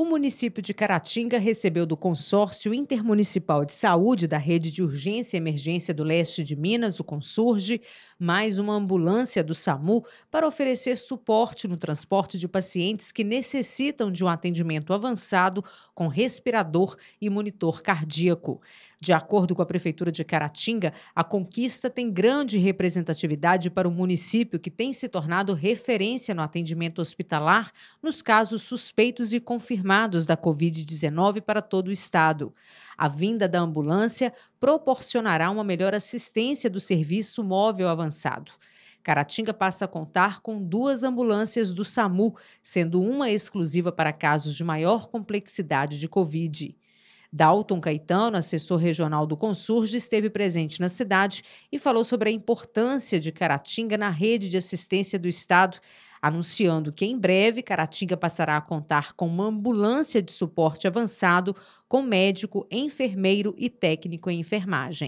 o município de Caratinga recebeu do Consórcio Intermunicipal de Saúde da Rede de Urgência e Emergência do Leste de Minas, o Consurge, mais uma ambulância do SAMU para oferecer suporte no transporte de pacientes que necessitam de um atendimento avançado com respirador e monitor cardíaco. De acordo com a Prefeitura de Caratinga, a conquista tem grande representatividade para o município que tem se tornado referência no atendimento hospitalar nos casos suspeitos e confirmados confirmados da Covid-19 para todo o estado. A vinda da ambulância proporcionará uma melhor assistência do serviço móvel avançado. Caratinga passa a contar com duas ambulâncias do SAMU, sendo uma exclusiva para casos de maior complexidade de Covid. Dalton Caetano, assessor regional do Consurge, esteve presente na cidade e falou sobre a importância de Caratinga na rede de assistência do Estado, anunciando que em breve Caratinga passará a contar com uma ambulância de suporte avançado com médico, enfermeiro e técnico em enfermagem.